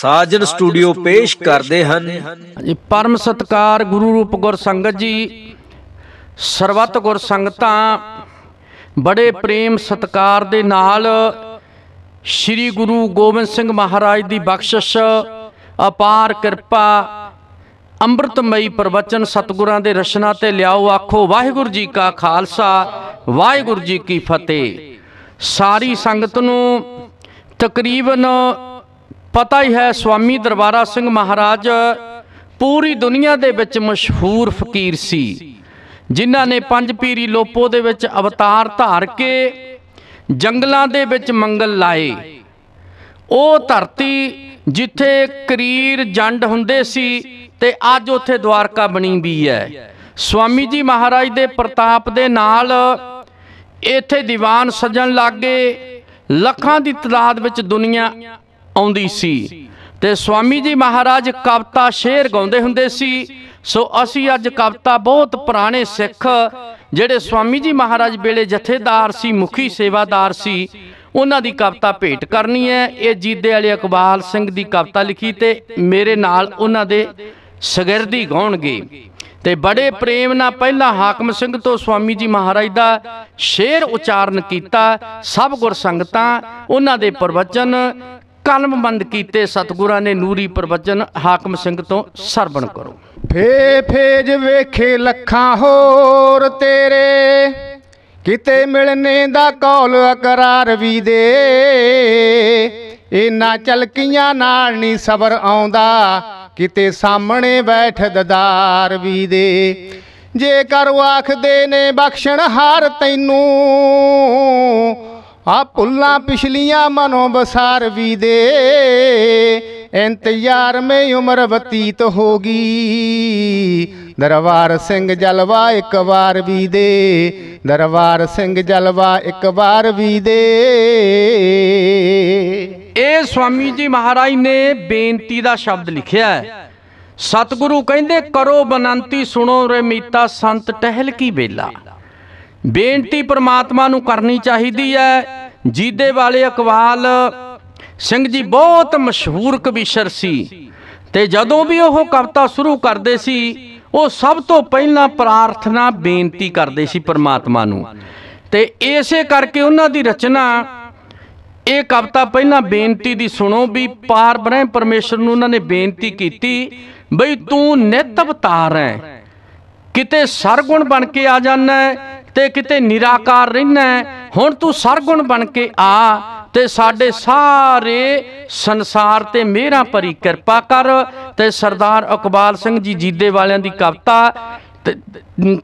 ਸਾਜਨ studio ਪੇਸ਼ ਕਰਦੇ ਹਨ ਜੀ ਪਰਮ ਸਤਕਾਰ ਗੁਰੂ ਰੂਪ ਗੁਰ ਸੰਗਤ ਜੀ ਸਰਬੱਤ ਗੁਰ ਸੰਗਤਾਂ ਬੜੇ ਪ੍ਰੇਮ ਸਤਕਾਰ ਦੇ ਨਾਲ ਸ੍ਰੀ ਗੁਰੂ ਗੋਬਿੰਦ ਸਿੰਘ ਮਹਾਰਾਜ ਦੀ ਬਖਸ਼ਿਸ਼ ਅਪਾਰ ਕਿਰਪਾ ਅੰਮ੍ਰਿਤਮਈ ਪ੍ਰਵਚਨ ਸਤਗੁਰਾਂ ਦੇ ਰਚਨਾ ਤੇ ਲਿਆਓ ਆਖੋ ਵਾਹਿਗੁਰੂ ਜੀ ਕਾ ਖਾਲਸਾ ਵਾਹਿਗੁਰੂ ਜੀ ਕੀ ਫਤਿਹ ਸਾਰੀ ਸੰਗਤ ਨੂੰ ਤਕਰੀਬਨ ਪਤਾ ਹੀ ਹੈ ਸਵਾਮੀ ਦਰਬਾਰਾ ਸਿੰਘ ਮਹਾਰਾਜ ਪੂਰੀ ਦੁਨੀਆ ਦੇ ਵਿੱਚ ਮਸ਼ਹੂਰ ਫਕੀਰ ਸੀ ਜਿਨ੍ਹਾਂ ਨੇ ਪੰਜ ਪੀਰੀ ਲੋਪੋ ਦੇ ਵਿੱਚ ਅਵਤਾਰ ਧਾਰ ਕੇ ਜੰਗਲਾਂ ਦੇ ਵਿੱਚ ਮੰਗਲ ਲਾਏ ਉਹ ਧਰਤੀ ਜਿੱਥੇ ਕਰੀਰ ਜੰਡ ਹੁੰਦੇ ਸੀ ਤੇ ਅੱਜ ਉੱਥੇ ਦਵਾਰਕਾ ਬਣੀ ਵੀ ਹੈ ਸਵਾਮੀ ਜੀ ਮਹਾਰਾਜ ਦੇ ਪ੍ਰਤਾਪ ਦੇ ਨਾਲ ਇੱਥੇ ਦੀਵਾਨ ਸਜਣ ਲੱਗੇ ਲੱਖਾਂ ਦੀ ਤਦਾਦ ਵਿੱਚ ਦੁਨੀਆ ਆਉਂਦੀ ਸੀ ਤੇ ਸਵਾਮੀ ਜੀ ਮਹਾਰਾਜ ਕਵਤਾ ਸ਼ੇਰ ਗਾਉਂਦੇ ਹੁੰਦੇ ਸੀ ਸੋ ਅਸੀਂ ਅੱਜ ਕਵਤਾ ਬਹੁਤ ਪੁਰਾਣੇ ਸਿੱਖ ਜਿਹੜੇ ਸਵਾਮੀ ਜੀ ਮਹਾਰਾਜ ਵੇਲੇ ਜਥੇਦਾਰ ਸੀ ਮੁਖੀ ਸੇਵਾਦਾਰ ਸੀ ਉਹਨਾਂ ਦੀ ਕਵਤਾ ਭੇਟ ਕਰਨੀ ਹੈ ਇਹ ਜੀਦੇ ਵਾਲੇ ਇਕਬਾਲ ਸਿੰਘ ਦੀ ਕਵਤਾ ਲਿਖੀ ਤੇ ਮੇਰੇ ਨਾਲ ਉਹਨਾਂ ਦੇ ਸ਼ਗਿਰਦੀ ਗਾਉਣਗੇ ਤੇ ਬੜੇ ਪ੍ਰੇਮ ਨਾਲ ਪਹਿਲਾਂ ਹਾਕਮ ਸਿੰਘ ਤੋਂ ਸਵਾਮੀ ਜੀ ਮਹਾਰਾਜ ਦਾ ਸ਼ੇਰ ਉਚਾਰਨ ਕੀਤਾ ਸਭ ਗੁਰ ਸੰਗਤਾਂ ਉਹਨਾਂ ਦੇ ਪ੍ਰਵਚਨ ਕਲਮ ਬੰਦ ਕੀਤੇ ਸਤਗੁਰਾਂ ਨੇ ਨੂਰੀ ਪ੍ਰਵਚਨ ਹਾਕਮ ਸਿੰਘ ਤੋਂ ਸਰਵਣ ਕਰੋ ਫੇ ਫੇਜ ਵੇਖੇ ਲੱਖਾਂ ਹੋਰ ਤੇਰੇ ਕਿਤੇ ਮਿਲਨੇ ਦਾ ਕੌਲ ਅਕਰਾਰ ਵੀ ਦੇ ਇਨਾ ਚਲਕੀਆਂ ਨਾਲ ਨਹੀਂ ਸਬਰ ਆਉਂਦਾ ਕਿਤੇ ਸਾਹਮਣੇ ਬੈਠ ਦਦਾਰ ਵੀ ਦੇ ਜੇ ਕਰ ਆਖਦੇ ਨੇ ਬਖਸ਼ਣ ਹਾਰ ਤੈਨੂੰ ਆ ਪੁੱਲਾਂ ਪਿਛਲੀਆਂ ਮਨੋਂ ਬਸਾਰ ਵੀ ਦੇ ਇੰਤਜ਼ਾਰ ਮੇ ਉਮਰ ਬਤੀਤ ਹੋ ਗਈ ਦਰਬਾਰ ਸਿੰਘ ਜਲਵਾ ਇੱਕ ਵਾਰ ਵੀ ਦੇ ਦਰਬਾਰ ਸਿੰਘ ਜਲਵਾ ਇੱਕ ਵਾਰ ਵੀ ਦੇ ਇਹ ਸਵਾਮੀ ਜੀ ਮਹਾਰਾਜ ਨੇ ਬੇਨਤੀ ਦਾ ਸ਼ਬਦ ਲਿਖਿਆ ਹੈ ਸਤਿਗੁਰੂ ਕਹਿੰਦੇ ਕਰੋ ਬਨੰਤੀ ਸੁਣੋ ਰੇ ਮੀਤਾ ਸੰਤ ਟਹਿਲ ਕੀ ਬੇਲਾ ਬੇਨਤੀ ਪ੍ਰਮਾਤਮਾ ਨੂੰ ਕਰਨੀ ਚਾਹੀਦੀ ਹੈ ਜੀਦੇ ਵਾਲੇ ਅਕਵਾਲ ਸਿੰਘ ਜੀ ਬਹੁਤ ਮਸ਼ਹੂਰ ਕਵੀਸ਼ਰ ਸੀ ਤੇ ਜਦੋਂ ਵੀ ਉਹ ਕਵਿਤਾ ਸ਼ੁਰੂ ਕਰਦੇ ਸੀ ਉਹ ਸਭ ਤੋਂ ਪਹਿਲਾਂ ਪ੍ਰਾਰਥਨਾ ਬੇਨਤੀ ਕਰਦੇ ਸੀ ਪ੍ਰਮਾਤਮਾ ਨੂੰ ਤੇ ਇਸੇ ਕਰਕੇ ਉਹਨਾਂ ਦੀ ਰਚਨਾ ਇਹ ਕਵਿਤਾ ਪਹਿਲਾਂ ਬੇਨਤੀ ਦੀ ਸੁਣੋ ਵੀ ਪਾਰ ਬ੍ਰਹਮ ਪਰਮੇਸ਼ਰ ਨੂੰ ਉਹਨਾਂ ਨੇ ਬੇਨਤੀ ਕੀਤੀ ਬਈ ਤੂੰ ਨਿਤ ਅਵਤਾਰ ਹੈ ਕਿਤੇ ਸਰਗੁਣ ਬਣ ਕੇ ਆ ਜਾਣਾ ਤੇ ਕਿਤੇ ਨਿਰਾਕਾਰ ਰਹਿਣਾ ਹੁਣ ਤੂੰ ਸਰਗੁਣ ਬਣ ਕੇ ਆ ਤੇ ਸਾਡੇ ਸਾਰੇ ਸੰਸਾਰ ਤੇ ਮਿਹਰਾਂ ਭਰੀ ਕਿਰਪਾ ਕਰ ਤੇ ਸਰਦਾਰ ਇਕਬਾਲ ਸਿੰਘ ਜੀ ਜੀਦੇ ਵਾਲਿਆਂ ਦੀ ਕਵਤਾ ਤੇ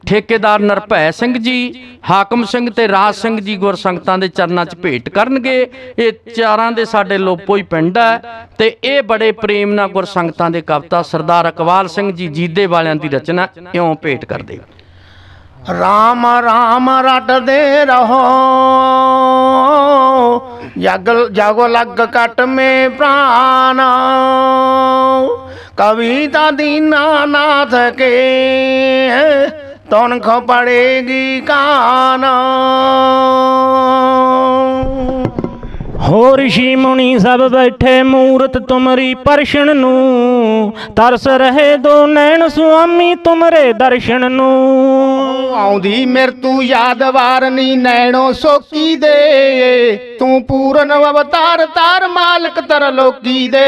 ਠੇਕੇਦਾਰ ਨਰਭੈ ਸਿੰਘ ਜੀ ਹਾਕਮ ਸਿੰਘ ਤੇ ਰਾਜ ਸਿੰਘ ਜੀ ਗੁਰ ਸੰਗਤਾਂ ਦੇ ਚਰਨਾਂ 'ਚ ਭੇਟ ਕਰਨਗੇ ਇਹ ਚਾਰਾਂ ਦੇ ਸਾਡੇ ਲੋਪੋ ਹੀ ਪਿੰਡ ਹੈ ਤੇ ਇਹ ਬੜੇ ਪ੍ਰੇਮ ਨਾਲ ਗੁਰ ਸੰਗਤਾਂ ਦੇ ਕਵਤਾ ਸਰਦਾਰ ਇਕਬਾਲ ਸਿੰਘ ਜੀ ਜੀਦੇ ਵਾਲਿਆਂ ਦੀ ਰਚਨਾ ਇਉਂ ਭੇਟ ਕਰਦੇ राम राम रटदे रहो जगल जागो लग कट में प्राण कविता दीनानाथ के तनख पड़ेगी कान ਹੋ ਰਿਸ਼ੀ ਮੁਨੀ ਸਭ ਬੈਠੇ ਮੂਰਤ ਤੁਮਰੀ ਪਰਸ਼ਣ ਨੂੰ ਤਰਸ ਰਹੇ ਦੋ ਨੈਣ ਸੁਆਮੀ ਤੁਮਰੇ ਦਰਸ਼ਨ ਨੂੰ ਆਉਂਦੀ ਮੇਰ ਤੂੰ ਯਾਦ ਵਾਰਨੀ ਨੈਣੋ ਸੋਕੀ ਦੇ ਤੂੰ ਪੂਰਨ ਅਵਤਾਰ ਤਾਰ ਮਾਲਕ ਤਰ ਲੋਕੀ ਦੇ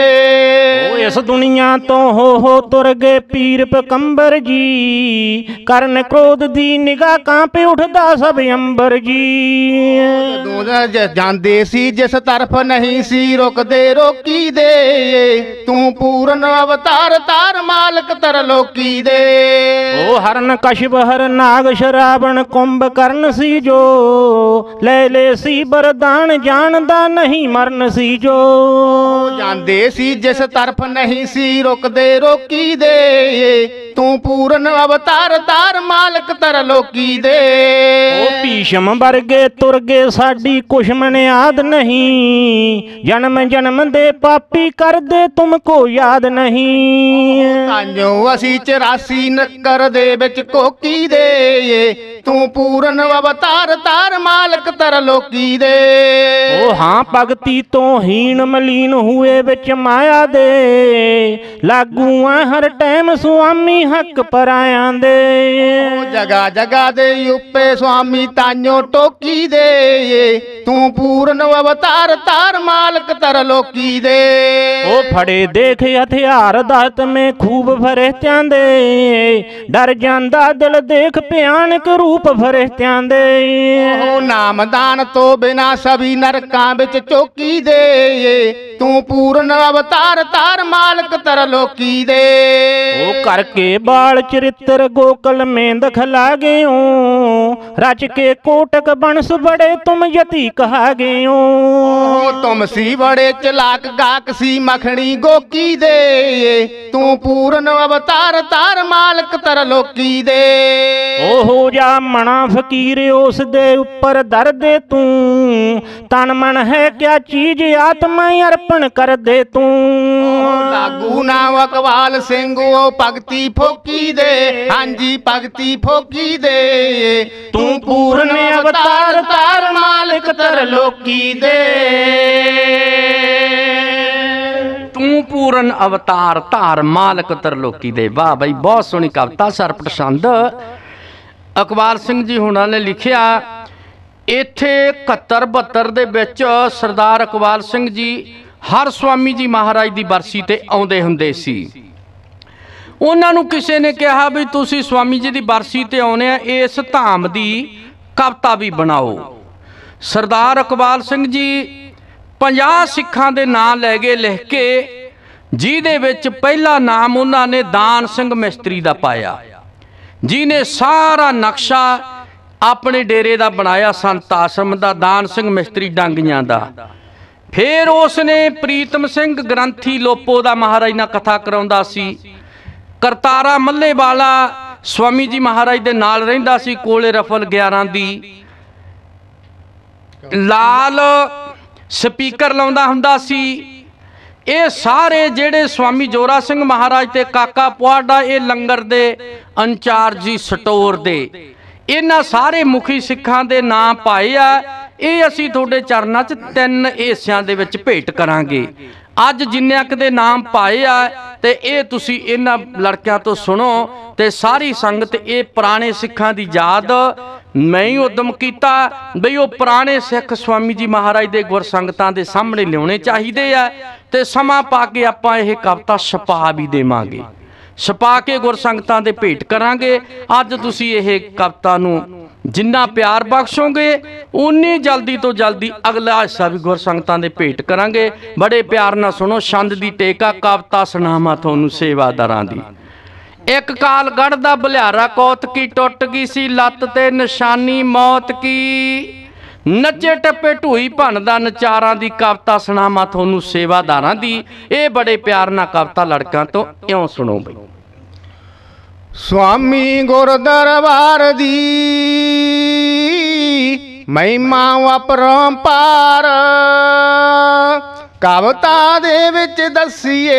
ਓ ਇਸ ਦੁਨੀਆ ਤੋਂ ਹੋ ਹੋ ਤੁਰ ਗਏ ਪੀਰ ਪਕੰਬਰ ਜੀ ਕਰਨ ਕ੍ਰੋਧ ਦੀ ਨਿਗਾਹ ਕਾਂਪੇ ਉੱਠਦਾ ਸਭ ਅੰਬਰ ਜੀ ਜਾਂਦੇ ਸੀ ਜਿਸ ਤਰਫ ਨਹੀਂ ਸੀ ਰੁਕਦੇ ਰੋਕੀ ਦੇ ਤੂੰ ਪੂਰਨ ਅਵਤਾਰ ਤਾਰ ਮਾਲਕ ਤਰ ਲੋਕੀ ਦੇ ਓ ਹਰਨ ਕਸ਼ਵ ਹਰ ਨਾਗ ਸ਼ਰਾਵਣ ਕੁੰਭ ਕਰਨ ਸੀ ਜੋ ਲੈ ਲੈ ਸੀ ਬਰਦਾਨ ਜਾਣਦਾ ਨਹੀਂ ਮਰਨ ਸੀ ਜੋ ਜਾਂਦੇ ਸੀ ਜਿਸ ਤਰਫ ਨਹੀਂ ਸੀ ਰੁਕਦੇ ਰੋਕੀ ਦੇ ਤੂੰ ਪੂਰਨ ਅਵਤਾਰ ਤਾਰ ਮਾਲਕ ਤਰ ਲੋਕੀ ਦੇ ਓ ਭੀਸ਼ਮ ਵਰਗੇ ਤੁਰਗੇ ਸਾਡੀ ਕੁਸ਼ਮਣ ਆਦ ਨਹੀਂ ਨਹੀਂ ਜਨਮ ਜਨਮ ਦੇ ਪਾਪੀ ਕਰਦੇ ਤੁਮ ਕੋ ਯਾਦ ਨਹੀਂ ਤਾਂਜੋ ਅਸੀਂ 84 ਨਕਰ ਦੇ ਵਿੱਚ ਕੋਕੀ ਦੇ ਤੂੰ ਪੂਰਨ ਅਵਤਾਰ ਤਾਰ ਮਾਲਕ ਤਰ ਲੋਕੀ ਦੇ ਉਹ ਹਾਂ ਭਗਤੀ ਤੋਂ ਹੀਣ ਮਲੀਨ ਹੋਏ ਵਿੱਚ ਮਾਇਆ ਦੇ ਲਾਗੂ ਆ ਹਰ ਟਾਈਮ ਸੁਆਮੀ ਹੱਕ ਪਰਾਇਆਂ ਦੇ ਜਗਾ ਜਗਾ ਦੇ ਉੱਪੇ ਸੁਆਮੀ ਤਾਂਜੋ ਟੋਕੀ ਦੇ ਤੂੰ ਪੂਰਨ ਅਵਤਾਰ ਤਾਰ ਤਾਰ ਮਾਲਕ ਤਰ ਲੋਕੀ ਦੇ ਉਹ ਫੜੇ ਦੇਖ ਹਥਿਆਰ ਦਾਤ ਮੈਂ ਖੂਬ ਫਰੇ ਦੇ ਡਰ ਜਾਂਦਾ ਦਿਲ ਦੇਖ ਭਿਆਨਕ ਰੂਪ ਫਰੇ ਦੇ ਉਹ ਨਾਮਦਾਨ ਤੋਂ ਬਿਨਾ ਸਭੀ ਨਰਕਾਂ ਵਿੱਚ ਚੋਕੀ ਦੇ ਤੂੰ ਪੂਰਨ ਅਵਤਾਰ ਤਾਰ ਮਾਲਕ ਤਰ ਲੋਕੀ ਦੇ ਉਹ ਕਰਕੇ ਬਾਲ ਚਰਿੱਤਰ ਗੋਕਲ ਮੇਂ ਦਖਲਾ ਗਿਓ ਰਜ ਕੇ ਕੋਟਕ ਬਣਸ ਬੜੇ ਤੁਮ ਯਤੀ ਕਹਾ ਗਿਓ ਤੁਮ ਸੀ ਬੜੇ ਚਲਾਕ ਗਾਕ ਸੀ ਮਖਣੀ ਗੋਕੀ ਦੇ ਤੂੰ ਪੂਰਨ ਅਵਤਾਰ ਤਾਰ ਮਾਲਕ ਤਰ ਲੋਕੀ ਦੇ ਓਹੋ ਜਾ ਮਣਾ ਫਕੀਰ ਉਸ ਦੇ ਉੱਪਰ ਦਰ ਦੇ ਤੂੰ ਤਨ ਮਨ ਹੈ ਕਿਆ ਚੀਜ਼ ਆਤਮਾ ਅਰਪਣ ਕਰ ਦੇ ਤੂੰ ਲਾਗੂ ਨਾ ਵਕਵਾਲ ਸਿੰਘ ਉਹ ਭਗਤੀ ਫੋਕੀ ਦੇ ਹਾਂਜੀ ਭਗਤੀ ਫੋਕੀ ਦੇ ਤੂੰ ਪੂਰਨ ਅਵਤਾਰ ਤਾਰ ਮਾਲਕ ਤਰ ਲੋਕੀ ਦੇ ਤੂੰ ਪੂਰਨ ਅਵਤਾਰ ਧਾਰ ਮਾਲਕ ਤਰ ਲੋਕੀ ਦੇ ਵਾਹ ਬਈ ਬਹੁਤ ਸੋਹਣੀ ਕਵਿਤਾ ਸਰਪਟ ਸੰਦ ਸਿੰਘ ਜੀ ਹੁਣਾਂ ਨੇ ਲਿਖਿਆ ਇੱਥੇ 71 72 ਦੇ ਵਿੱਚ ਸਰਦਾਰ ਅਕਬਾਲ ਸਿੰਘ ਜੀ ਹਰ ਸਵਾਮੀ ਜੀ ਮਹਾਰਾਜ ਦੀ ਬਰਸੀ ਤੇ ਆਉਂਦੇ ਹੁੰਦੇ ਸੀ ਉਹਨਾਂ ਨੂੰ ਕਿਸੇ ਨੇ ਕਿਹਾ ਵੀ ਤੁਸੀਂ ਸਵਾਮੀ ਜੀ ਦੀ ਬਰਸੀ ਤੇ ਆਉਨੇ ਆ ਇਸ ਧਾਮ ਦੀ ਕਵਤਾ ਵੀ ਬਣਾਓ ਸਰਦਾਰ ਇਕਬਾਲ ਸਿੰਘ ਜੀ 50 ਸਿੱਖਾਂ ਦੇ ਨਾਂ ਲੈ ਕੇ ਲਿਖ ਕੇ ਜਿਹਦੇ ਵਿੱਚ ਪਹਿਲਾ ਨਾਮ ਉਹਨਾਂ ਨੇ ਦਾਨ ਸਿੰਘ ਮਿਸਤਰੀ ਦਾ ਪਾਇਆ ਜਿਨੇ ਸਾਰਾ ਨਕਸ਼ਾ ਆਪਣੇ ਡੇਰੇ ਦਾ ਬਣਾਇਆ ਸੰਤ ਆਸ਼ਰਮ ਦਾ ਦਾਨ ਸਿੰਘ ਮਿਸਤਰੀ ਡਾਂਗੀਆਂ ਦਾ ਫਿਰ ਉਸ ਨੇ ਪ੍ਰੀਤਮ ਸਿੰਘ ਗ੍ਰੰਥੀ ਲੋਪੋ ਦਾ ਮਹਾਰਾਜ ਨਾਲ ਕਥਾ ਕਰਾਉਂਦਾ ਸੀ ਕਰਤਾਰਾ ਮੱਲੇਵਾਲਾ ਸਵਾਮੀ ਜੀ ਮਹਾਰਾਜ ਦੇ ਨਾਲ ਰਹਿੰਦਾ ਸੀ ਕੋਲੇ ਰਫਲ 11 ਦੀ ਲਾਲ ਸਪੀਕਰ ਲਾਉਂਦਾ ਹੁੰਦਾ ਸੀ ਇਹ ਸਾਰੇ ਜਿਹੜੇ ਸਵਾਮੀ ਜੋਰਾ ਸਿੰਘ ਮਹਾਰਾਜ ਤੇ ਕਾਕਾ ਪੁਆੜਾ ਇਹ ਲੰਗਰ ਦੇ ਜੀ ਸਟੋਰ ਦੇ ਇਹਨਾਂ ਸਾਰੇ ਮੁਖੀ ਸਿੱਖਾਂ ਦੇ ਨਾਂ ਪਾਏ ਆ ਇਹ ਅਸੀਂ ਤੁਹਾਡੇ ਚਰਨਾਂ 'ਚ ਤਿੰਨ ਹਿੱਸਿਆਂ ਦੇ ਵਿੱਚ ਭੇਟ ਕਰਾਂਗੇ ਅੱਜ ਜਿੰਨਿਆਂ ਕਦੇ ਨਾਮ ਪਾਏ ਆ ਤੇ ਇਹ ਤੁਸੀਂ ਇਹਨਾਂ ਲੜਕਿਆਂ ਤੋਂ ਸੁਣੋ ਤੇ ਸਾਰੀ ਸੰਗਤ ਇਹ ਪੁਰਾਣੇ ਸਿੱਖਾਂ ਦੀ ਯਾਦ ਮੈਂ ਹੀ ਉਦਮ ਕੀਤਾ ਬਈ ਉਹ ਪੁਰਾਣੇ ਸਿੱਖ ਸਵਾਮੀ ਜੀ ਮਹਾਰਾਜ ਦੇ ਗੁਰ ਸੰਗਤਾਂ ਦੇ ਸਾਹਮਣੇ ਲਿਆਉਣੇ ਚਾਹੀਦੇ ਆ ਤੇ ਸਮਾਂ ਪਾ ਕੇ ਆਪਾਂ ਇਹ ਕਵਤਾ ਛਪਾ ਵੀ ਦੇਵਾਂਗੇ ਛਪਾ ਕੇ ਗੁਰ ਸੰਗਤਾਂ ਦੇ ਭੇਟ ਕਰਾਂਗੇ ਅੱਜ ਤੁਸੀਂ ਇਹ ਕਵਤਾ ਨੂੰ ਜਿੰਨਾ ਪਿਆਰ ਬਖਸ਼ੋਗੇ ਉਨੀ ਜਲਦੀ ਤੋਂ ਜਲਦੀ ਅਗਲਾ ਹਿੱਸਾ ਵੀ ਗੁਰਸੰਗਤਾਂ ਦੇ ਭੇਟ ਕਰਾਂਗੇ ਬੜੇ ਪਿਆਰ ਨਾਲ ਸੁਣੋ ਛੰਦ ਦੀ ਟੇਕਾ ਕਵਤਾ ਸੁਨਾਮਾ ਤੁਹਾਨੂੰ ਸੇਵਾਦਾਰਾਂ ਦੀ ਇੱਕ ਕਾਲ ਗੜ ਦਾ ਬੁਲਿਆਰਾ ਕੋਤ ਕੀ ਟੁੱਟ ਗਈ ਸੀ ਲੱਤ ਤੇ ਨਿਸ਼ਾਨੀ ਮੌਤ ਕੀ ਨੱਚੇ ਟੱਪੇ ਢੂਈ ਭੰਨ ਦਾ ਨਚਾਰਾਂ ਦੀ ਕਵਤਾ ਸੁਨਾਮਾ ਤੁਹਾਨੂੰ ਸੇਵਾਦਾਰਾਂ ਦੀ ਇਹ ਬੜੇ ਪਿਆਰ ਨਾਲ ਕਵਤਾ ਲੜਕਾਂ ਤੋਂ ਇਉਂ ਸੁਣੋ ਬਈ ਸੁਆਮੀ ਗੁਰ ਦਰਬਾਰ ਦੀ ਮਹਿਮਾ ਪਾਰ ਕਵਤਾ ਦੇ ਵਿੱਚ ਦਸੀਏ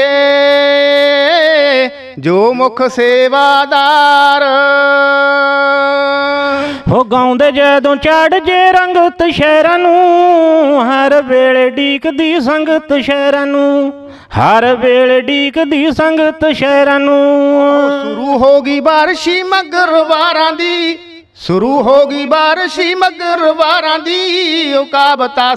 ਜੋ ਮੁਖ ਸੇਵਾਦਾਰ ਹੋ ਗਾਉਂਦੇ ਜਦੋਂ ਚੜ ਜੇ ਰੰਗਤ ਸ਼ਹਿਰਾਂ ਨੂੰ ਹਰ ਵੇਲੇ ਢੀਕਦੀ ਸੰਗਤ ਸ਼ਹਿਰਾਂ ਨੂੰ ਹਰ ਵੇਲੇ ਢੀਕਦੀ ਸੰਗਤ ਸ਼ਹਿਰਾਂ ਨੂੰ ਸ਼ੁਰੂ ਹੋ ਗਈ ਬਾਰਿਸ਼ੀ ਮਗਰਵਾਰਾਂ ਦੀ ਸ਼ੁਰੂ ਹੋ ਗਈ ਬਾਰਿਸ਼ੀ ਮਗਰ ਵਾਰਾਂ ਦੀ ਓ ਕਾਬਤਾ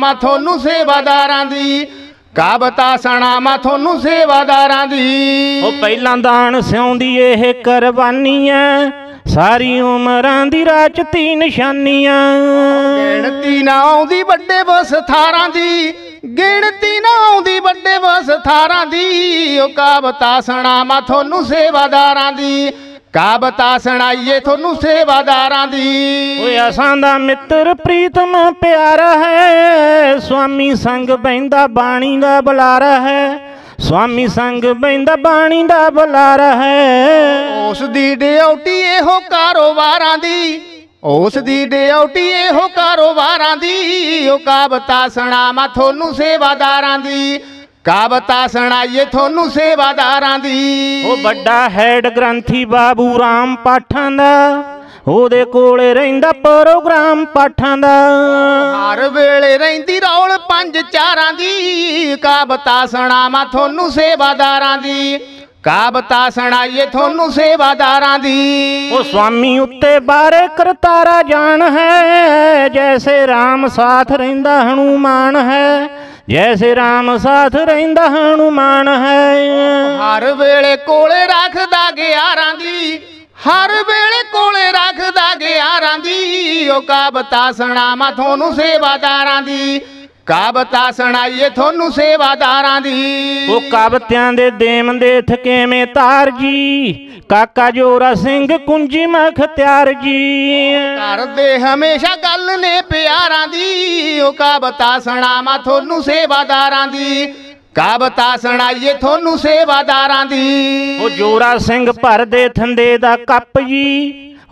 ਮਾ ਤੁਹਾਨੂੰ ਸੇਵਾਦਾਰਾਂ ਦੀ ਕਾਬਤਾ ਸਣਾ ਮਾ ਤੁਹਾਨੂੰ ਸੇਵਾਦਾਰਾਂ ਦੀ ਉਹ ਪਹਿਲਾਂ ਦਾਣ ਸਿਉਂਦੀ ਇਹ ਕੁਰਬਾਨੀ ਐ ਸਾਰੀ ਉਮਰਾਂ ਦੀ ਤੀ ਨਿਸ਼ਾਨੀਆਂ ਗਿਣਤੀ ਨਾ ਆਉਂਦੀ ਵੱਡੇ ਥਾਰਾਂ ਦੀ ਗਿਣਤੀ ਨਾ ਆਉਂਦੀ ਵੱਡੇ ਥਾਰਾਂ ਦੀ ਓ ਕਾਬਤਾ ਮਾ ਤੁਹਾਨੂੰ ਸੇਵਾਦਾਰਾਂ ਦੀ ਕਾਬਤਾ ਸੁਣਾਈਏ ਤੁਹਾਨੂੰ ਸੇਵਾਦਾਰਾਂ ਦੀ ਓਏ ਅਸਾਂ ਦਾ ਮਿੱਤਰ ਪ੍ਰੀਤਮ ਪਿਆਰਾ ਹੈ ਸਵਾਮੀ ਸੰਗ ਬੈਂਦਾ ਬਾਣੀ ਦਾ ਬੁਲਾਰਾ ਹੈ ਸਵਾਮੀ ਸੰਗ ਬੈਂਦਾ ਬਾਣੀ ਦਾ ਬੁਲਾਰਾ ਹੈ ਉਸ ਦੀ ਡਿਊਟੀ ਇਹੋ ਕਾਰੋਬਾਰਾਂ ਦੀ ਉਸ ਦੀ ਡਿਊਟੀ ਇਹੋ ਕਾਰੋਬਾਰਾਂ ਦੀ ਓ ਕਾਬਤਾ ਸੁਣਾ ਮਾ ਤੁਹਾਨੂੰ ਸੇਵਾਦਾਰਾਂ ਦੀ ਕਾਬਤਾ ਸੁਣਾਈਏ ਤੁਹਾਨੂੰ ਸੇਵਾਦਾਰਾਂ ਦੀ ਉਹ ਵੱਡਾ ਹੈਡ ਗ੍ਰੰਥੀ ਬਾਬੂ ਰਾਮ ਪਾਠਾਂ ਦਾ ਉਹਦੇ ਕੋਲੇ ਰਹਿੰਦਾ ਪ੍ਰੋਗਰਾਮ ਪਾਠਾਂ ਦਾ ਹਰ ਵੇਲੇ ਰਹਿੰਦੀ ਰੌਲ ਪੰਜ ਚਾਰਾਂ ਦੀ ਕਾਬਤਾ ਸੁਣਾਵਾਂ ਤੁਹਾਨੂੰ ਸੇਵਾਦਾਰਾਂ ਦੀ ਕਾਬਤਾ ਸੁਣਾਈਏ ਤੁਹਾਨੂੰ ਸੇਵਾਦਾਰਾਂ ਦੀ ਉਹ ਸੁਆਮੀ ਉੱਤੇ ਬਾਰੇ ਕਰਤਾਰਾ ਜਾਣ ਹੈ ਜੈਸੇ RAM ਸਾਥ ਰਹਿੰਦਾ ਹਨੂਮਾਨ ਹੈ ਜੈ ਸ੍ਰੀ ਰਾਮ ਸਾਥ ਰਹਿੰਦਾ ਹਨੂਮਾਨ ਹੈ ਹਰ ਵੇਲੇ ਕੋਲੇ ਰੱਖਦਾ ਗਿਆਰਾਂ ਦੀ ਹਰ ਵੇਲੇ ਕੋਲੇ ਰੱਖਦਾ ਗਿਆਰਾਂ ਦੀ ਓ ਕਾਬਤਾ ਸਣਾ ਮਾ ਤੁਹਾਨੂੰ ਸੇਵਾਦਾਰਾਂ ਦੀ ਕਾਬਤਾ ਸੁਣਾਈਏ ਤੁਹਾਨੂੰ ਸੇਵਾਦਾਰਾਂ ਦੀ ਉਹ ਕਾਬਤਿਆਂ ਦੇ ਦੇਮ ਦੇ ਥਕੇਵੇਂ ਤਾਰ ਜੀ ਕਾਕਾ ਜੋਰਾ ਸਿੰਘ ਕੁੰਜੀ ਮਖਤਿਆਰ ਜੀ ਕਰਦੇ ਹਮੇਸ਼ਾ ਗੱਲ ਨੇ ਪਿਆਰਾਂ ਦੀ ਉਹ ਕਾਬਤਾ ਸੁਣਾਵਾਂ ਤੁਹਾਨੂੰ ਸੇਵਾਦਾਰਾਂ ਦੀ ਕਾਬਤਾ ਸੁਣਾਈਏ ਤੁਹਾਨੂੰ ਸੇਵਾਦਾਰਾਂ ਦੀ ਉਹ ਜੋਰਾ ਸਿੰਘ ਭਰ ਦੇ ਥੰਦੇ ਦਾ ਕੱਪ ਜੀ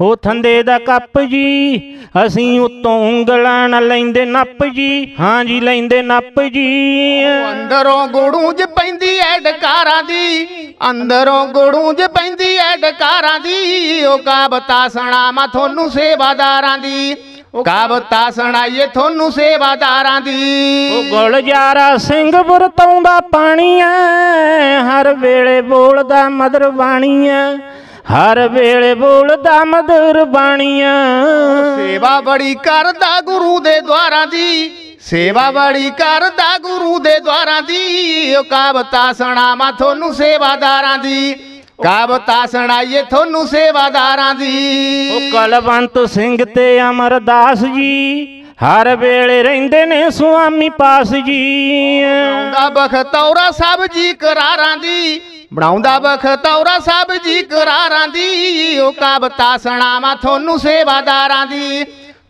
ਹੋ ਥੰਦੇ ਦਾ ਕੱਪ ਜੀ ਅਸੀਂ ਉਤੋਂ ਉਂਗਲਾਂ ਨਾਲ ਲੈਂਦੇ ਨੱਪ ਜੀ ਹਾਂ ਜੀ ਲੈਂਦੇ ਨੱਪ ਜੀ ਅੰਦਰੋਂ ਗੜੂੰਜ ਪੈਂਦੀ ਐ ਡਕਾਰਾਂ ਦੀ ਅੰਦਰੋਂ ਗੜੂੰਜ ਪੈਂਦੀ ਐ ਡਕਾਰਾਂ ਦੀ ਉਹ ਕਾਬਤਾ ਸਣਾ ਮਾ ਤੁਹਾਨੂੰ ਸੇਵਾਦਾਰਾਂ ਦੀ ਕਾਬਤਾ ਸੁਣਾਈਏ ਤੁਹਾਨੂੰ ਸੇਵਾਦਾਰਾਂ ਦੀ ਉਹ ਗੁਲਜਾਰਾ ਸਿੰਘ ਵਰਤੌਂਦਾ ਪਾਣੀ ਐ ਹਰ ਵੇਲੇ ਬੋਲਦਾ ਮਦਰ ਬਾਣੀ ਐ ਹਰ ਵੇਲੇ ਬੋਲਦਾ ਮਦਰ ਬਾਣੀਆਂ ਸੇਵਾ ਬੜੀ ਕਰਦਾ ਗੁਰੂ ਦੇ ਦੁਆਰਾਂ ਦੀ ਸੇਵਾ ਬੜੀ ਕਰਦਾ ਗੁਰੂ ਦੇ ਦੁਆਰਾਂ ਦੀ ਉਹ ਸਣਾ ਮਾ ਤੁਹਾਨੂੰ ਸੇਵਾਦਾਰਾਂ ਦੀ ਕਵਤਾ ਸੁਣਾਈਏ ਤੁਹਾਨੂੰ ਸੇਵਾਦਾਰਾਂ ਦੀ ਓ ਕਲਵੰਤ ਸਿੰਘ ਤੇ ਅਮਰਦਾਸ ਜੀ ਹਰ ਵੇਲੇ ਰਹਿੰਦੇ ਨੇ ਸੁਆਮੀ ਪਾਸ ਜੀ ਆਉਂਦਾ ਬਖਤੌਰਾ ਸਾਹਿਬ ਜੀ ਕਰਾਰਾਂ ਦੀ ਬਣਾਉਂਦਾ ਬਖਤੌਰਾ ਸਾਹਿਬ ਜੀ ਕਰਾਰਾਂ ਦੀ ਉਹ ਕਬਤਾ ਸੁਣਾਵਾ ਤੁਹਾਨੂੰ ਸੇਵਾਦਾਰਾਂ ਦੀ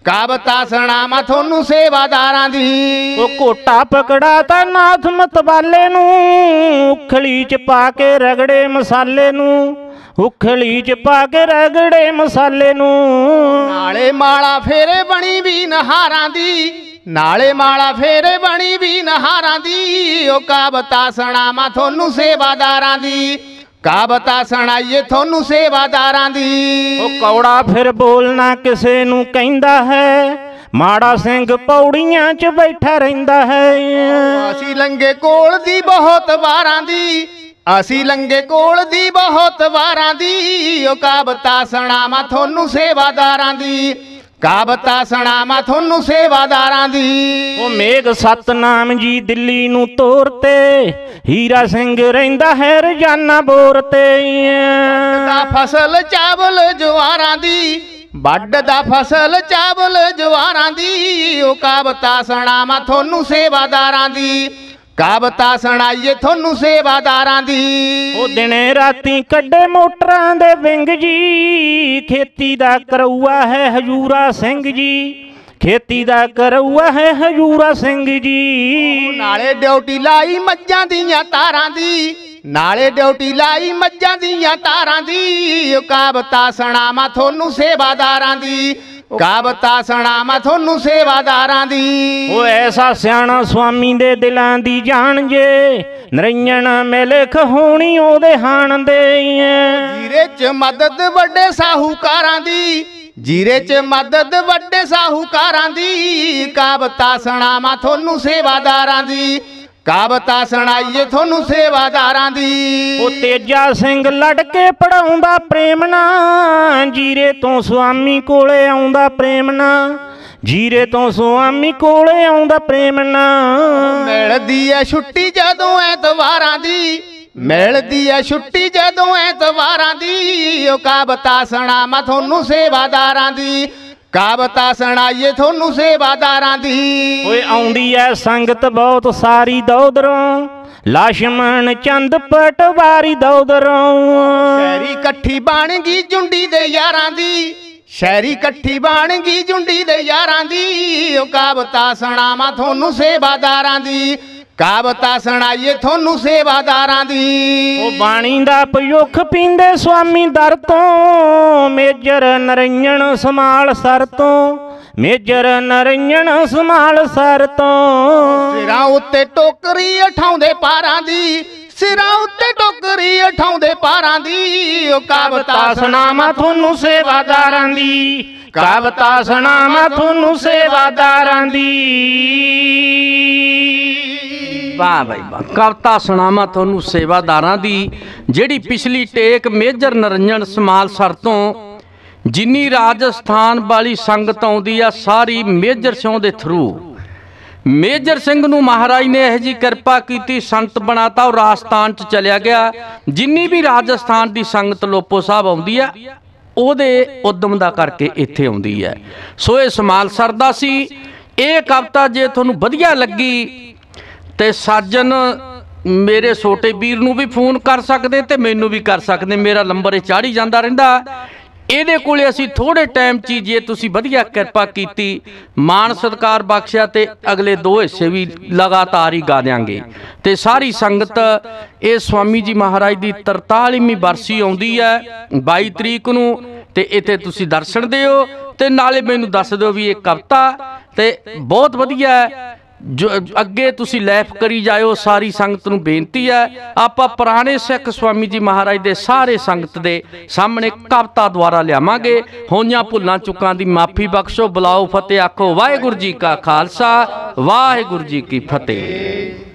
ਕਬਤਾ ਸੁਣਾਵਾ ਤੁਹਾਨੂੰ ਸੇਵਾਦਾਰਾਂ ਦੀ ਉਹ ਕੋਟਾ ਪਕੜਾ ਤਾਂ ਨਾਥ ਮਤਵਾਲੇ ਨੂੰ ਖਲੀ ਚ ਪਾ ਕੇ ਰਗੜੇ ਮਸਾਲੇ ਨੂੰ ਉਖਲੀ ਚ ਪਾ ਕੇ ਰਗੜੇ ਮਸਾਲੇ ਨੂੰ ਨਾਲੇ ਮਾਲਾ ਫੇਰੇ ਬਣੀ ਵੀ ਨਹਾਰਾਂ ਦੀ ਨਾਲੇ ਮਾਲਾ ਫੇਰ ਬਣੀ ਵੀ ਨਹਾਰਾਂ ਦੀ ਓ ਕਾਬਤਾ ਮਾ ਤੁਹਾਨੂੰ ਸੇਵਾਦਾਰਾਂ ਦੀ ਕਾਬਤਾ ਸੁਣਾਈਏ ਤੁਹਾਨੂੰ ਸੇਵਾਦਾਰਾਂ ਦੀ ਓ ਕੌੜਾ ਫਿਰ ਬੋਲਣਾ ਕਿਸੇ ਨੂੰ ਕਹਿੰਦਾ ਹੈ ਮਾੜਾ ਸਿੰਘ ਪੌੜੀਆਂ 'ਚ ਬੈਠਾ ਰਹਿੰਦਾ ਹੈ ਅਸੀਂ ਲੰਗੇ ਕੋਲ ਦੀ ਬਹੁਤ ਵਾਰਾਂ ਦੀ ਅਸੀਂ ਲੰਗੇ ਕੋਲ ਦੀ ਬਹੁਤ ਵਾਰਾਂ ਦੀ ਓ ਕਾਬਤਾ ਮਾ ਤੁਹਾਨੂੰ ਸੇਵਾਦਾਰਾਂ ਦੀ ਕਾਬਤਾ ਸੁਣਾਵਾ ਤੁਹਾਨੂੰ ਸੇਵਾਦਾਰਾਂ ਦੀ ਉਹ ਮੇਘ ਸਤਨਾਮ ਜੀ ਦਿੱਲੀ ਨੂੰ ਤੋਰ ਤੇ ਹੀਰਾ ਸਿੰਘ ਰਹਿੰਦਾ ਹੈ ਰਜਾਨਾ ਬੋਰ ਤੇ ਦਾ ਫਸਲ ਚਾਵਲ ਜਵਾਰਾਂ ਦੀ ਵੱਡ ਦਾ ਫਸਲ ਚਾਵਲ ਜਵਾਰਾਂ ਦੀ ਉਹ ਕਾਬਤਾ ਸੁਣਾਵਾ ਤੁਹਾਨੂੰ ਸੇਵਾਦਾਰਾਂ ਦੀ ਕਾਬਤਾ ਸੁਣਾਈਏ ਤੁਹਾਨੂੰ ਸੇਵਾਦਾਰਾਂ ਦੀ ਉਹ ਦਿਨੇ ਰਾਤੀ ਕੱਢੇ ਮੋਟਰਾਂ ਦੇ ਵਿੰਗ ਜੀ ਖੇਤੀ ਦਾ ਕਰਉਆ ਹੈ ਹਜੂਰਾ ਸਿੰਘ ਜੀ ਖੇਤੀ ਦਾ ਕਰਉਆ ਹੈ ਹਜੂਰਾ ਸਿੰਘ ਜੀ ਨਾਲੇ ਡਿਊਟੀ ਲਾਈ ਮੱਝਾਂ ਦੀਆਂ ਤਾਰਾਂ ਦੀ ਨਾਲੇ ਡਿਊਟੀ ਲਾਈ ਮੱਝਾਂ ਦੀਆਂ ਤਾਰਾਂ ਦੀ ਕਾਬਤਾ ਸੁਣਾਵਾ ਤੁਹਾਨੂੰ ਸੇਵਾਦਾਰਾਂ ਦੀ ਕਾਬਤਾ ਸਣਾ ਮੈਂ ਤੁਹਾਨੂੰ ਸੇਵਾਦਾਰਾਂ ਦੀ ਉਹ ਐਸਾ ਸਿਆਣਾ ਸੁਆਮੀ ਦੇ ਦਿਲਾਂ ਦੀ ਜਾਣ ਜੇ ਨਰਈਣ ਮਿਲਖ ਹੋਣੀ ਉਹਦੇ ਹਾਣ ਦੇ ਜੀਰੇ ਚ ਮਦਦ ਵੱਡੇ ਸਾਹੂਕਾਰਾਂ ਦੀ ਜੀਰੇ ਚ ਮਦਦ ਵੱਡੇ ਸਾਹੂਕਾਰਾਂ ਦੀ ਕਾਬਤਾ ਸਣਾ ਮੈਂ ਤੁਹਾਨੂੰ ਸੇਵਾਦਾਰਾਂ ਦੀ ਕਾਬਤਾ ਸੁਣਾਈਏ ਤੁਹਾਨੂੰ ਸੇਵਾਦਾਰਾਂ ਦੀ ਉਹ ਤੇਜਾ ਸਿੰਘ ਲੜਕੇ ਪੜਾਉਂਦਾ ਨਾ ਜੀਰੇ ਤੋਂ ਸੁਆਮੀ ਕੋਲੇ ਆਉਂਦਾ ਨਾ ਜੀਰੇ ਤੋਂ ਸੁਆਮੀ ਕੋਲੇ ਆਉਂਦਾ ਨਾ ਮਿਲਦੀ ਐ ਛੁੱਟੀ ਜਦੋਂ ਐਤਵਾਰਾਂ ਦੀ ਮਿਲਦੀ ਐ ਛੁੱਟੀ ਜਦੋਂ ਐਤਵਾਰਾਂ ਦੀ ਉਹ ਕਾਬਤਾ ਸੁਣਾ ਮੈਂ ਤੁਹਾਨੂੰ ਸੇਵਾਦਾਰਾਂ ਦੀ ਕਾਬਤਾ ਸੁਣਾਈਏ ਤੁਹਾਨੂੰ ਸੇਵਾਦਾਰਾਂ ਦੀ ਓਏ ਆਉਂਦੀ ਐ ਸੰਗਤ ਬਹੁਤ ਸਾਰੀ ਦੌਦਰੋਂ ਲਾਸ਼ਮਣ ਚੰਦ ਪਟਵਾਰੀ ਦੌਦਰੋਂ ਸ਼ਹਿਰੀ ਇਕੱਠੀ ਬਣ ਗਈ ਜੁੰਡੀ ਦੇ ਯਾਰਾਂ ਦੀ ਸ਼ਹਿਰੀ ਇਕੱਠੀ ਬਣ ਗਈ ਜੁੰਡੀ ਦੇ ਯਾਰਾਂ ਦੀ ਓ ਕਾਬਤਾ ਸੁਣਾਵਾ ਤੁਹਾਨੂੰ ਸੇਵਾਦਾਰਾਂ ਦੀ ਕਾ ਬਤਾ ਸੁਣਾਈਏ ਤੁਹਾਨੂੰ ਸੇਵਾਦਾਰਾਂ ਦੀ ਉਹ ਬਾਣੀ ਦਾ ਪਯੁਖ ਪੀਂਦੇ ਸੁਆਮੀ ਦਰ ਤੋਂ ਮੇਜਰ ਨਰਿੰਣ ਸਮਾਲ ਸਰ ਤੋਂ ਮੇਜਰ ਨਰਿੰਣ ਸਮਾਲ ਸਰ ਤੋਂ ਸਿਰਾਂ ਉੱਤੇ ਟੋਕਰੀ ਉਠਾਉਂਦੇ ਪਾਰਾਂ ਦੀ ਸਿਰਾਂ ਉੱਤੇ ਟੋਕਰੀ ਉਠਾਉਂਦੇ ਪਾਰਾਂ ਦੀ ਉਹ ਕਾ ਬਤਾ ਸੁਣਾਵਾਂ ਤੁਹਾਨੂੰ ਸੇਵਾਦਾਰਾਂ ਦੀ ਕਵਤਾ ਤਾਸਣਾ ਮੈਂ ਤੁਹਾਨੂੰ ਸੇਵਾਦਾਰਾਂ ਦੀ ਵਾਹ ਬਾਈ ਵਾਹ ਕਵਤਾ ਸੁਣਾਵਾਂ ਤੁਹਾਨੂੰ ਸੇਵਾਦਾਰਾਂ ਦੀ ਜਿਹੜੀ ਪਿਛਲੀ ਟੇਕ ਮੇਜਰ ਨਰੰਜਨ ਸਮਾਲ ਸਰ ਤੋਂ ਜਿੰਨੀ ਰਾਜਸਥਾਨ ਵਾਲੀ ਸੰਗਤ ਆਉਂਦੀ ਆ ਸਾਰੀ ਮੇਜਰ ਸਿੰਘ ਦੇ ਥਰੂ ਮੇਜਰ ਸਿੰਘ ਨੂੰ ਮਹਾਰਾਜ ਨੇ ਇਹ ਜੀ ਕਿਰਪਾ ਕੀਤੀ ਸੰਤ ਬਣਾਤਾ ਉਹ ਰਾਜਸਥਾਨ ਚ ਚਲਿਆ ਗਿਆ ਜਿੰਨੀ ਵੀ ਰਾਜਸਥਾਨ ਦੀ ਸੰਗਤ ਲੋਪੋ ਸਾਹਿਬ ਆਉਂਦੀ ਆ ਉਹਦੇ ਉਦਮ ਦਾ ਕਰਕੇ ਇੱਥੇ ਆਉਂਦੀ ਹੈ ਸੋ ਇਹ ਸਮਾਲ ਸਰਦਾ ਸੀ ਇਹ ਕਵਤਾ ਜੇ ਤੁਹਾਨੂੰ ਵਧੀਆ ਲੱਗੀ ਤੇ ਸਾਜਨ ਮੇਰੇ ਛੋਟੇ ਵੀਰ ਨੂੰ ਵੀ ਫੋਨ ਕਰ ਸਕਦੇ ਤੇ ਮੈਨੂੰ ਵੀ ਕਰ ਸਕਦੇ ਮੇਰਾ ਨੰਬਰ ਇਹ ਚਾੜੀ ਜਾਂਦਾ ਰਹਿੰਦਾ ਇਹਦੇ ਕੋਲੇ ਅਸੀਂ ਥੋੜੇ ਟਾਈਮ 'ਚ ਜੇ ਤੁਸੀਂ ਵਧੀਆ ਕਿਰਪਾ ਕੀਤੀ ਮਾਨ ਸਤਕਾਰ ਬਖਸ਼ਿਆ ਤੇ ਅਗਲੇ ਦੋ ਹਿੱਸੇ ਵੀ ਲਗਾਤਾਰ ਹੀ ਗਾ ਦੇਾਂਗੇ ਤੇ ਸਾਰੀ ਸੰਗਤ ਇਹ ਸਵਾਮੀ ਜੀ ਮਹਾਰਾਜ ਦੀ 43ਵੀਂ ਬਰਸੀ ਆਉਂਦੀ ਹੈ 22 ਤਰੀਕ ਨੂੰ ਤੇ ਇੱਥੇ ਤੁਸੀਂ ਦਰਸ਼ਨ ਦਿਓ ਤੇ ਨਾਲੇ ਮੈਨੂੰ ਦੱਸ ਦਿਓ ਵੀ ਇਹ ਕਵਤਾ ਤੇ ਬਹੁਤ ਵਧੀਆ ਹੈ ਜੋ ਅੱਗੇ ਤੁਸੀਂ ਲੈਫ ਕਰੀ ਜਾਇਓ ਸਾਰੀ ਸੰਗਤ ਨੂੰ ਬੇਨਤੀ ਹੈ ਆਪਾਂ ਪੁਰਾਣੇ ਸਿੱਖ ਸਵਾਮੀ ਜੀ ਮਹਾਰਾਜ ਦੇ ਸਾਰੇ ਸੰਗਤ ਦੇ ਸਾਹਮਣੇ ਕਵਤਾ ਦੁਆਰਾ ਲਿਆਵਾਂਗੇ ਹੋਈਆਂ ਭੁੱਲਾਂ ਚੁੱਕਾਂ ਦੀ ਮਾਫੀ ਬਖਸ਼ੋ ਬੁਲਾਓ ਫਤਿਹ ਆਖੋ ਵਾਹਿਗੁਰੂ ਜੀ ਕਾ ਖਾਲਸਾ ਵਾਹਿਗੁਰੂ ਜੀ ਕੀ ਫਤਿਹ